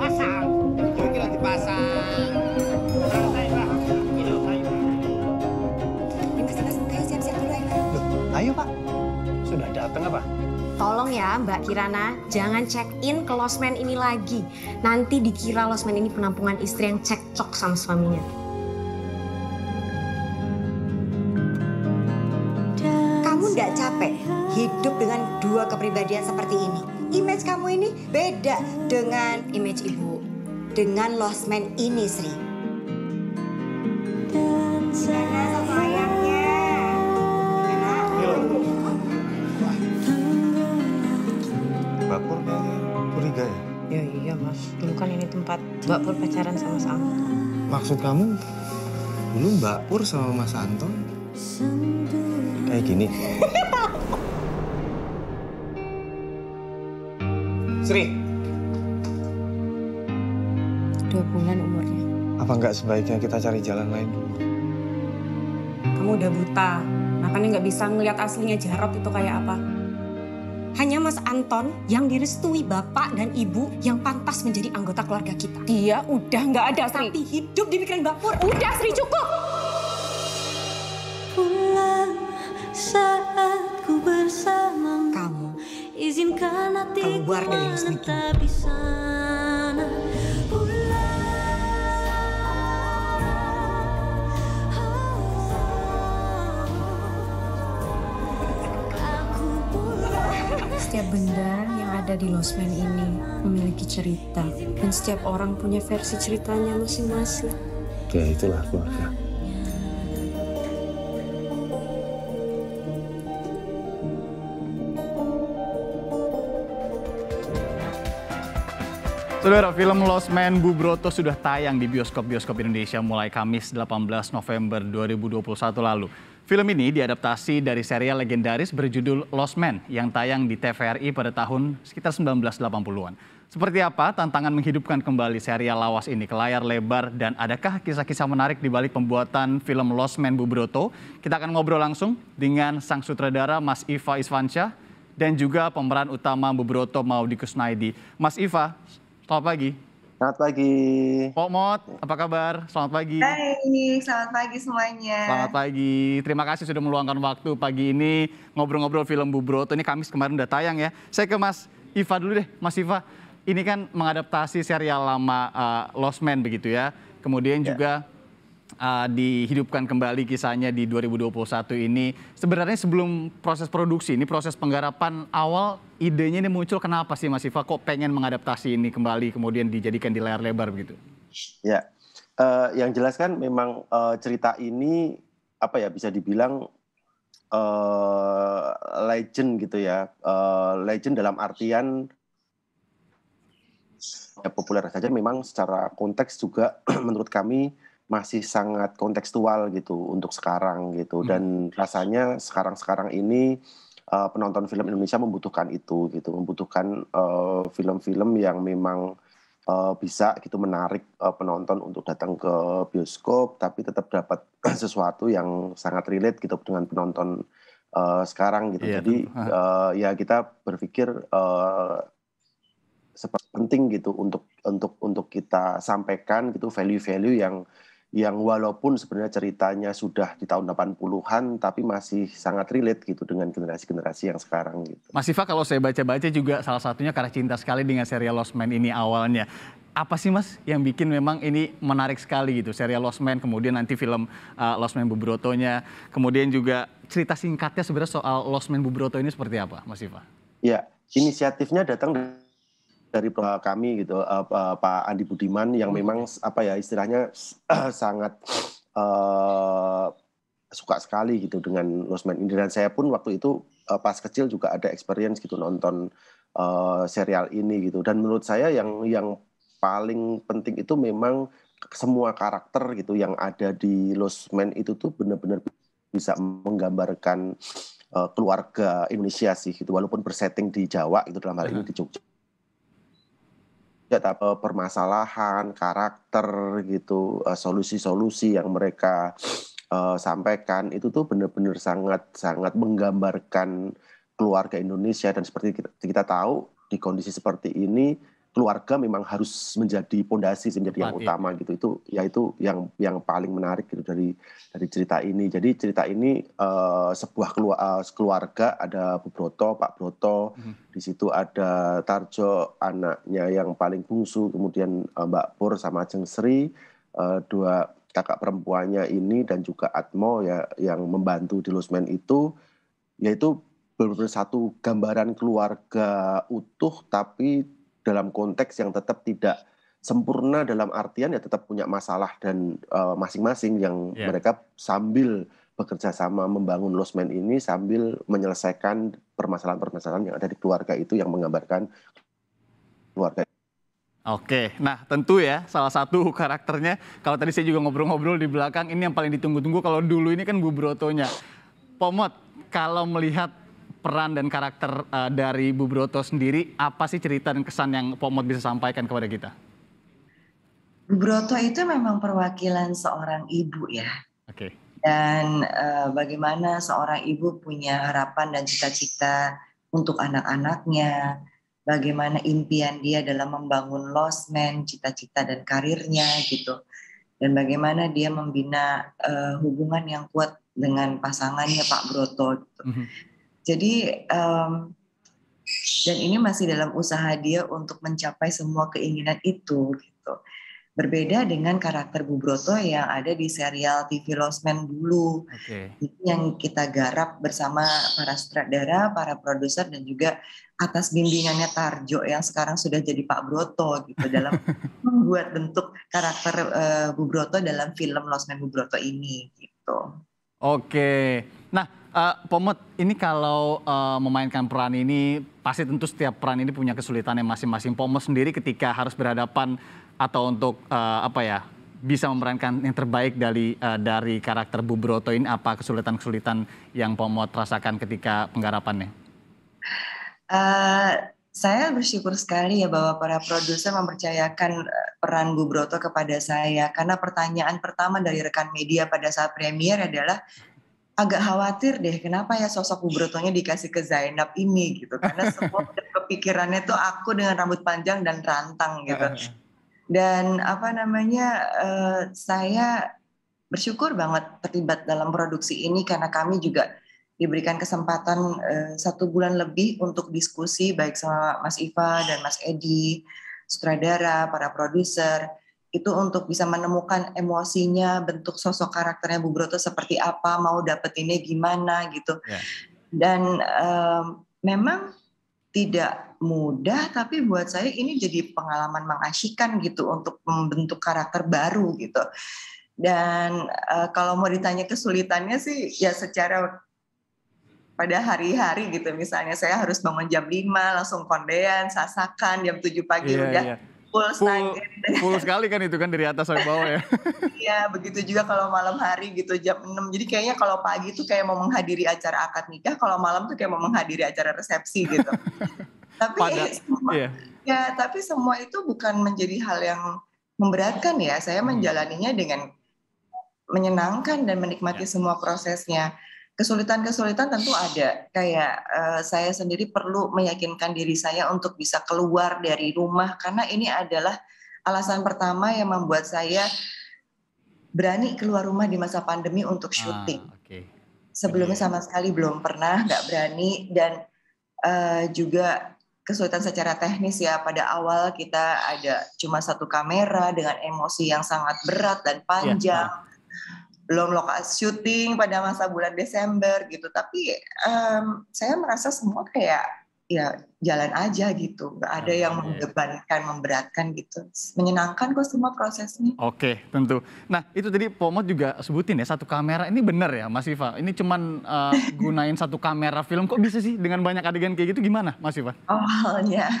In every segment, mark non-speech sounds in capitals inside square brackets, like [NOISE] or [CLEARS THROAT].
pasang. Iki lagi pasang. Ayo Pak, sudah datang apa? Tolong ya Mbak Kirana, jangan check in ke losmen ini lagi. Nanti dikira losmen ini penampungan istri yang cekcok sama suaminya. Kamu nggak capek hidup dengan dua kepribadian seperti ini? image kamu ini beda dengan image ibu dengan lost man ini Sri dan saya ayamnya Mbak Pur kayaknya curiga ya? Ya iya mas, dulu kan ini tempat Mbak Pur pacaran sama Santo. Maksud kamu dulu Mbak Pur sama Mas Anton kayak gini? [LAUGHS] Sri. Dua bulan umurnya. Apa nggak sebaiknya kita cari jalan lain dulu? Kamu udah buta, makanya nggak bisa ngelihat aslinya Jarot itu kayak apa. Hanya Mas Anton yang direstui bapak dan ibu yang pantas menjadi anggota keluarga kita. Dia udah nggak ada, Sri. Tapi hidup di pikiran Mbak Pur. Udah, Sri, cukup! Pulang saat ku bersamamu. Izinkan hati keluar dari Tapi sana [LAUGHS] Setiap benda yang ada di losmen ini memiliki cerita dan setiap orang punya versi ceritanya masing-masing. Ya itulah keluarga. Saudara film Lost Man Bu Broto sudah tayang di bioskop-bioskop Indonesia mulai Kamis 18 November 2021 lalu. Film ini diadaptasi dari serial legendaris berjudul Lost Man yang tayang di TVRI pada tahun sekitar 1980-an. Seperti apa tantangan menghidupkan kembali serial lawas ini ke layar lebar dan adakah kisah-kisah menarik di balik pembuatan film Lost Man Bu Broto? Kita akan ngobrol langsung dengan sang sutradara Mas Iva Isvansyah dan juga pemeran utama Bu Broto Maudi Kusnaidi. Mas Iva, Selamat pagi. Selamat pagi. Pak Mot, apa kabar? Selamat pagi. Hai, selamat pagi semuanya. Selamat pagi. Terima kasih sudah meluangkan waktu pagi ini ngobrol-ngobrol film Bu Broto. Ini Kamis kemarin udah tayang ya. Saya ke Mas Iva dulu deh. Mas Iva, ini kan mengadaptasi serial lama uh, Lost Man begitu ya. Kemudian yeah. juga uh, dihidupkan kembali kisahnya di 2021 ini. Sebenarnya sebelum proses produksi, ini proses penggarapan awal idenya ini muncul kenapa sih Mas Iva kok pengen mengadaptasi ini kembali kemudian dijadikan di layar lebar begitu? Ya, uh, yang jelas kan memang uh, cerita ini apa ya bisa dibilang uh, legend gitu ya, uh, legend dalam artian ya populer saja memang secara konteks juga [CLEARS THROAT] menurut kami masih sangat kontekstual gitu untuk sekarang gitu hmm. dan rasanya sekarang-sekarang ini uh, penonton film Indonesia membutuhkan itu gitu membutuhkan eh, film-film uh, yang memang uh, bisa gitu menarik uh, penonton untuk datang ke bioskop tapi tetap dapat [CLEARS THROAT] sesuatu yang sangat relate gitu dengan penonton uh, sekarang gitu yeah. jadi uh, ya kita berpikir uh, seperti penting gitu untuk untuk untuk kita sampaikan gitu value-value yang yang walaupun sebenarnya ceritanya sudah di tahun 80-an tapi masih sangat relate gitu dengan generasi-generasi yang sekarang gitu. Mas Iva kalau saya baca-baca juga salah satunya karena cinta sekali dengan serial Lost Man ini awalnya. Apa sih Mas yang bikin memang ini menarik sekali gitu serial Lost Man kemudian nanti film uh, Lost Man Bubrotonya kemudian juga cerita singkatnya sebenarnya soal Lost Man Bubroto ini seperti apa Mas Iva? Ya, inisiatifnya datang dari dari eh, kami gitu uh, uh, Pak Andi Budiman yang memang apa ya istilahnya uh, [CLEARS THROAT] sangat uh, suka sekali gitu dengan Losman ini dan saya pun waktu itu uh, pas kecil juga ada experience gitu nonton uh, serial ini gitu dan menurut saya yang yang paling penting itu memang semua karakter gitu yang ada di Losman itu tuh benar-benar bisa menggambarkan uh, keluarga Indonesia sih gitu walaupun bersetting di Jawa itu dalam hal ini mm-hmm. di Jogja Ya, tidak eh, permasalahan karakter gitu eh, solusi-solusi yang mereka uh, sampaikan itu tuh benar-benar sangat sangat menggambarkan keluarga Indonesia dan seperti kita, kita tahu di kondisi seperti ini keluarga memang harus menjadi pondasi menjadi yang utama gitu itu yaitu yang yang paling menarik gitu dari dari cerita ini jadi cerita ini uh, sebuah uh, keluarga ada Bu Broto Pak Broto hmm. di situ ada Tarjo anaknya yang paling bungsu kemudian uh, Mbak Pur sama Jeng Sri uh, dua kakak perempuannya ini dan juga Atmo ya yang membantu di Losmen itu yaitu benar-benar satu gambaran keluarga utuh tapi dalam konteks yang tetap tidak sempurna dalam artian ya tetap punya masalah dan eh, masing-masing uh, yang yeah. mereka sambil bekerja sama membangun losmen ini sambil menyelesaikan permasalahan-permasalahan yang ada di keluarga itu yang menggambarkan keluarga. Oke, nah tentu ya salah satu karakternya kalau tadi saya juga ngobrol-ngobrol di belakang ini yang paling ditunggu-tunggu kalau dulu ini kan Bu Brotonya. Pomot, kalau melihat peran dan karakter uh, dari Bu Broto sendiri, apa sih cerita dan kesan yang Pomot bisa sampaikan kepada kita? Bu Broto itu memang perwakilan seorang ibu ya. Oke. Okay. Dan uh, bagaimana seorang ibu punya harapan dan cita-cita untuk anak-anaknya, bagaimana impian dia dalam membangun losmen, cita-cita dan karirnya gitu. Dan bagaimana dia membina uh, hubungan yang kuat dengan pasangannya Pak Broto. Gitu. Mm -hmm. Jadi um, dan ini masih dalam usaha dia untuk mencapai semua keinginan itu gitu. Berbeda dengan karakter Bu Broto yang ada di serial TV Losmen dulu, okay. yang kita garap bersama para sutradara, para produser dan juga atas bimbingannya Tarjo yang sekarang sudah jadi Pak Broto gitu dalam [LAUGHS] membuat bentuk karakter uh, Broto dalam film Bu Broto ini gitu. Oke, nah Uh, eh, Pomot, ini kalau uh, memainkan peran ini, pasti tentu setiap peran ini punya kesulitan yang masing-masing. Pomot sendiri ketika harus berhadapan atau untuk uh, apa ya bisa memerankan yang terbaik dari uh, dari karakter Bubroto ini apa kesulitan-kesulitan yang Pomot rasakan ketika penggarapannya? Uh, saya bersyukur sekali ya bahwa para produser mempercayakan peran Bu Broto kepada saya karena pertanyaan pertama dari rekan media pada saat premier adalah agak khawatir deh kenapa ya sosok Bu Brotonya dikasih ke Zainab ini gitu karena [LAUGHS] semua kepikirannya tuh aku dengan rambut panjang dan rantang gitu dan apa namanya uh, saya bersyukur banget terlibat dalam produksi ini karena kami juga diberikan kesempatan uh, satu bulan lebih untuk diskusi baik sama Mas Iva dan Mas Edi sutradara para produser itu untuk bisa menemukan emosinya, bentuk sosok karakternya Bu Broto seperti apa, mau ini gimana gitu. Yeah. Dan um, memang tidak mudah, tapi buat saya ini jadi pengalaman mengasyikan gitu untuk membentuk karakter baru gitu. Dan uh, kalau mau ditanya kesulitannya sih ya secara pada hari-hari gitu misalnya saya harus bangun jam 5 langsung kondean, sasakan jam 7 pagi yeah, udah yeah full full, full sekali kan itu kan dari atas sampai bawah ya. [LAUGHS] Iya, begitu juga kalau malam hari gitu jam 6. Jadi kayaknya kalau pagi tuh kayak mau menghadiri acara akad nikah, kalau malam tuh kayak mau menghadiri acara resepsi gitu. [LAUGHS] tapi Pada, semua, iya. ya, tapi semua itu bukan menjadi hal yang memberatkan ya. Saya hmm. menjalaninya dengan menyenangkan dan menikmati ya. semua prosesnya kesulitan-kesulitan tentu ada. Kayak uh, saya sendiri perlu meyakinkan diri saya untuk bisa keluar dari rumah karena ini adalah alasan pertama yang membuat saya berani keluar rumah di masa pandemi untuk ah, syuting. Ah, okay. Sebelumnya iya. sama sekali belum pernah, nggak berani dan uh, juga kesulitan secara teknis ya pada awal kita ada cuma satu kamera dengan emosi yang sangat berat dan iya, panjang. Yeah belum lokasi syuting pada masa bulan Desember gitu tapi um, saya merasa semua kayak ya jalan aja gitu nggak ada yang hmm, iya. membebankan memberatkan gitu menyenangkan kok semua prosesnya oke tentu nah itu tadi Pomot juga sebutin ya satu kamera ini benar ya Mas Iva ini cuman uh, [LAUGHS] gunain satu kamera film kok bisa sih dengan banyak adegan kayak gitu gimana Mas Iva awalnya oh,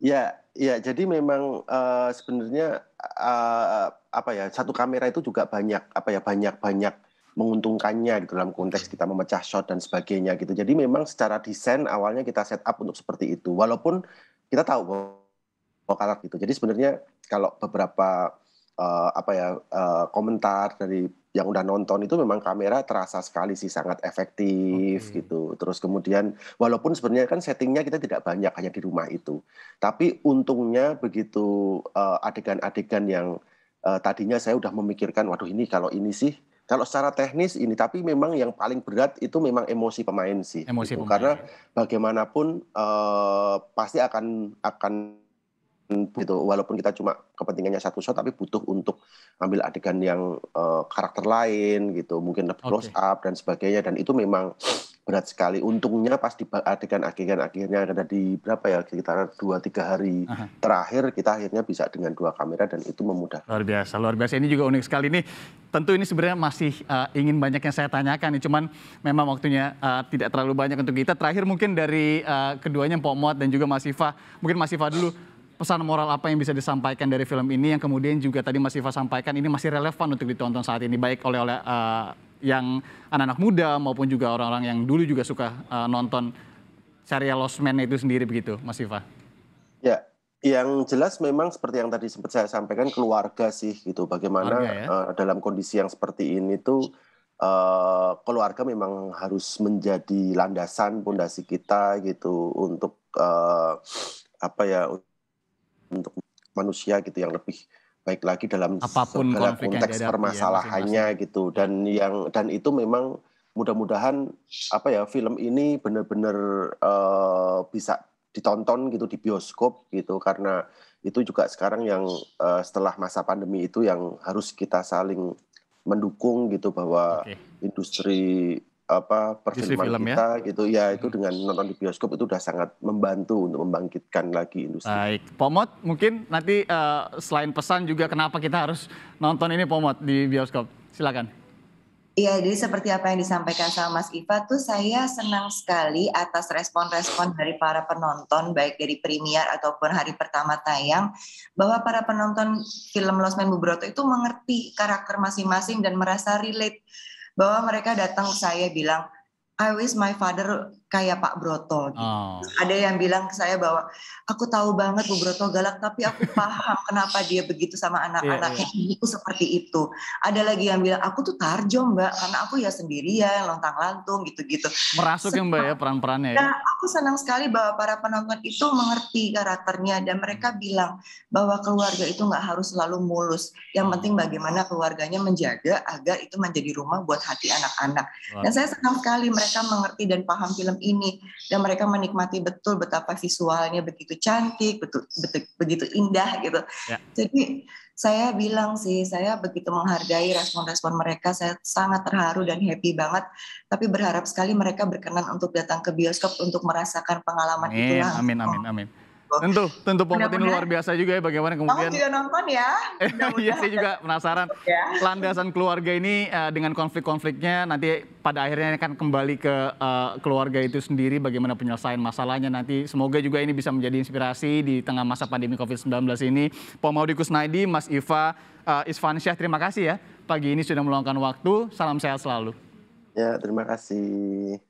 iya. ya ya jadi memang uh, sebenarnya uh, apa ya satu kamera itu juga banyak apa ya banyak banyak menguntungkannya di gitu dalam konteks kita memecah shot dan sebagainya gitu. Jadi memang secara desain awalnya kita setup untuk seperti itu. Walaupun kita tahu bahwa kalah gitu. Jadi sebenarnya kalau beberapa uh, apa ya uh, komentar dari yang udah nonton itu memang kamera terasa sekali sih sangat efektif okay. gitu. Terus kemudian walaupun sebenarnya kan settingnya kita tidak banyak hanya di rumah itu, tapi untungnya begitu eh, adegan-adegan uh, yang uh, tadinya saya udah memikirkan, waduh ini kalau ini sih kalau secara teknis ini tapi memang yang paling berat itu memang emosi pemain sih emosi gitu. pemain. karena bagaimanapun uh, pasti akan akan gitu walaupun kita cuma kepentingannya satu shot tapi butuh untuk ambil adegan yang uh, karakter lain gitu mungkin lebih okay. close up dan sebagainya dan itu memang berat sekali untungnya pas di adegan akhirnya akhirnya ada di berapa ya sekitar dua tiga hari Aha. terakhir kita akhirnya bisa dengan dua kamera dan itu memudah luar biasa luar biasa ini juga unik sekali ini tentu ini sebenarnya masih uh, ingin banyak yang saya tanyakan nih cuman memang waktunya uh, tidak terlalu banyak untuk kita terakhir mungkin dari uh, keduanya Pomot dan juga Mas mungkin Mas dulu pesan moral apa yang bisa disampaikan dari film ini yang kemudian juga tadi Mas Iva sampaikan ini masih relevan untuk ditonton saat ini baik oleh oleh uh, yang anak-anak muda maupun juga orang-orang yang dulu juga suka uh, nonton serial Lost Man itu sendiri begitu Mas Iva. Ya, yang jelas memang seperti yang tadi sempat saya sampaikan keluarga sih gitu bagaimana ya? uh, dalam kondisi yang seperti ini tuh uh, keluarga memang harus menjadi landasan pondasi kita gitu untuk uh, apa ya untuk manusia gitu yang lebih baik lagi dalam Apapun segala konteks ya, permasalahannya ya, gitu dan yang dan itu memang mudah-mudahan apa ya film ini benar-benar uh, bisa ditonton gitu di bioskop gitu karena itu juga sekarang yang uh, setelah masa pandemi itu yang harus kita saling mendukung gitu bahwa okay. industri apa perfilman film, ya? kita ya? gitu ya itu hmm. dengan nonton di bioskop itu sudah sangat membantu untuk membangkitkan lagi industri. Baik, Pomot mungkin nanti uh, selain pesan juga kenapa kita harus nonton ini Pomot di bioskop. Silakan. Iya, jadi seperti apa yang disampaikan sama Mas Iva tuh saya senang sekali atas respon-respon dari para penonton baik dari premier ataupun hari pertama tayang bahwa para penonton film Losmen Bubroto itu mengerti karakter masing-masing dan merasa relate bahwa mereka datang ke saya bilang I wish my father kayak Pak Broto. Gitu. Oh. Ada yang bilang ke saya bahwa aku tahu banget Bu Broto galak, tapi aku paham kenapa dia begitu sama iya, iya. anak-anaknya. Yeah, yeah. seperti itu. Ada lagi yang bilang aku tuh tarjo Mbak, karena aku ya sendirian, lontang lantung gitu-gitu. Merasuk ya Mbak ya peran-perannya. Ya. Nah, aku senang sekali bahwa para penonton itu mengerti karakternya dan mereka hmm. bilang bahwa keluarga itu nggak harus selalu mulus. Yang oh. penting bagaimana keluarganya menjaga agar itu menjadi rumah buat hati anak-anak. Dan saya senang sekali mereka mengerti dan paham film ini dan mereka menikmati betul betapa visualnya begitu cantik, betul, betul begitu indah gitu. Ya. Jadi saya bilang sih saya begitu menghargai respon-respon mereka, saya sangat terharu dan happy banget. Tapi berharap sekali mereka berkenan untuk datang ke bioskop untuk merasakan pengalaman amin, itu Amin amin amin. Tentu, tentu pemotin luar biasa juga ya bagaimana kemudian. Kamu juga nonton ya. [LAUGHS] Iya, iya, saya juga penasaran. [LAUGHS] ya. Landasan keluarga ini uh, dengan konflik-konfliknya nanti pada akhirnya akan kembali ke uh, keluarga itu sendiri bagaimana penyelesaian masalahnya nanti. Semoga juga ini bisa menjadi inspirasi di tengah masa pandemi Covid-19 ini. Pomaudi Kusnaidi, Mas Iva, uh, Isvan Syah, terima kasih ya. Pagi ini sudah meluangkan waktu. Salam sehat selalu. Ya, terima kasih.